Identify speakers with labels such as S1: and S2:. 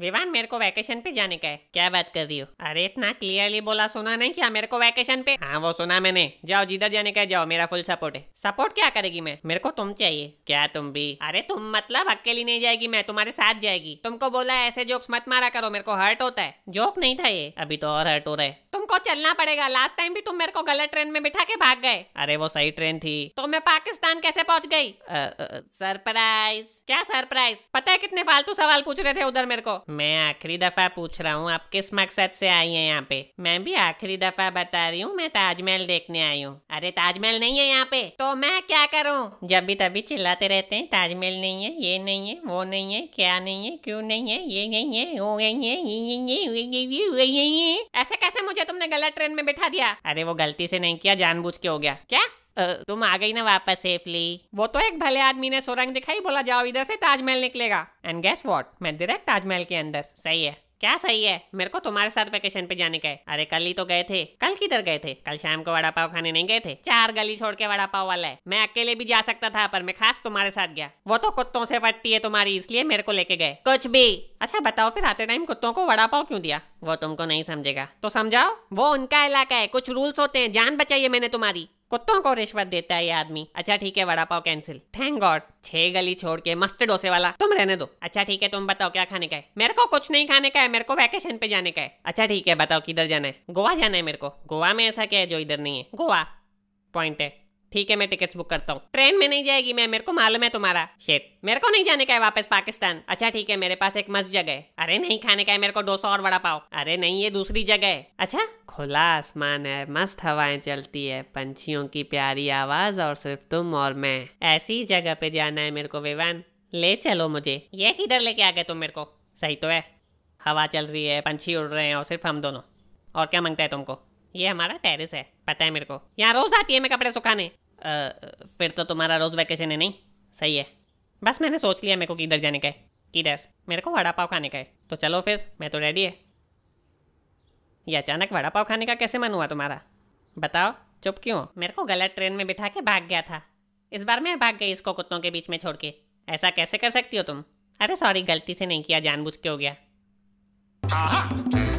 S1: विवान मेरे को वैकेशन पे जाने का है क्या बात कर रही हो अरे इतना क्लियरली बोला सुना नहीं क्या मेरे को वैकेशन पे हाँ वो सुना मैंने जाओ जिधर जाने का है जाओ मेरा फुल सपोर्ट है सपोर्ट क्या करेगी मैं मेरे को तुम चाहिए क्या तुम भी अरे तुम मतलब अकेली नहीं जाएगी मैं तुम्हारे साथ जाएगी तुमको बोला ऐसे जोक्स मत मारा करो मेरे को हर्ट होता है जोक नहीं था ये अभी तो और हर्ट हो रहा है तुम तुमको चलना पड़ेगा लास्ट टाइम भी तुम मेरे को गलत ट्रेन में बिठा के भाग गए अरे वो सही ट्रेन थी तो मैं पाकिस्तान कैसे पहुंच गई सरप्राइज क्या सरप्राइज पता है कितने फालतू सवाल पूछ रहे थे उधर मेरे को मैं आखिरी दफा पूछ रहा हूँ आप किस मकसद से आई है यहाँ पे मैं भी आखिरी दफा बता रही हूँ मैं ताजमहल देखने आई हूँ अरे ताजमहल नहीं है यहाँ पे तो मैं क्या करूँ जब भी तभी चिल्लाते रहते हैं ताजमहल नहीं है ये नहीं है वो नहीं है क्या नहीं है क्यों नहीं है ये नहीं है वो नहीं है ऐसे कैसे मुझे तुम तुमने गलत ट्रेन में बैठा दिया अरे वो गलती से नहीं किया जानबूझ के हो गया क्या तुम आ गई ना वापस सेफली वो तो एक भले आदमी ने सोरंग दिखाई बोला जाओ इधर से ताजमहल निकलेगा एंड गेस वॉट मैं डायरेक्ट ताजमहल के अंदर सही है क्या सही है मेरे को तुम्हारे साथ वेकेशन पे जाने का है अरे कल ही तो गए थे कल किधर गए थे कल शाम को वड़ा पाव खाने नहीं गए थे चार गली छोड़ के वड़ा पाव वाला है मैं अकेले भी जा सकता था पर मैं खास तुम्हारे साथ गया वो तो कुत्तों से फटती है तुम्हारी इसलिए मेरे को लेके गए कुछ भी अच्छा बताओ फिर आते टाइम कुत्तों को वड़ा पाव क्यों दिया वो तुमको नहीं समझेगा तो समझाओ वो उनका इलाका है कुछ रूल्स होते हैं जान बचाइए मैंने तुम्हारी कुत्तों को रिश्वत देता है ये आदमी अच्छा ठीक है vada pav cancel thank God छह गली छोड़ के मस्त डोसे वाला तुम रहने दो अच्छा ठीक है तुम बताओ क्या खाने का है मेरे को कुछ नहीं खाने का है मेरे को वैकेशन पे जाने का है अच्छा ठीक है बताओ किधर जाना है गोवा जाना है मेरे को गोवा में ऐसा क्या है जो इधर नहीं है गोवा पॉइंट है ठीक है मैं टिकट्स बुक करता हूँ ट्रेन में नहीं जाएगी मैं मेरे को मालूम है तुम्हारा शेट मेरे को नहीं जाने का है वापस पाकिस्तान अच्छा ठीक है मेरे पास एक मस्त जगह है अरे नहीं खाने का है मेरे को दो सौ और बड़ा पाओ अरे नहीं ये दूसरी जगह है अच्छा खुला आसमान है मस्त हवाएं चलती है पंछियों की प्यारी आवाज और सिर्फ तुम और मैं ऐसी जगह पे जाना है मेरे को विवान ले चलो मुझे ये किधर लेके आ गए तुम मेरे को सही तो है हवा चल रही है पंछी उड़ रहे हैं और सिर्फ हम दोनों और क्या मांगता है तुमको ये हमारा टेरिस है पता है मेरे को यहाँ रोज आती है मैं कपड़े सुखाने फिर तो तुम्हारा रोज वैकेशन है नहीं सही है बस मैंने सोच लिया मेरे को किधर जाने का है किधर मेरे को वड़ा पाव खाने का है तो चलो फिर मैं तो रेडी है ये अचानक वड़ा पाव खाने का कैसे मन हुआ तुम्हारा बताओ चुप क्यों मेरे को गलत ट्रेन में बिठा के भाग गया था इस बार मैं भाग गई इसको कुत्तों के बीच में छोड़ के ऐसा कैसे कर सकती हो तुम अरे सॉरी गलती से नहीं किया जानबूझ के हो गया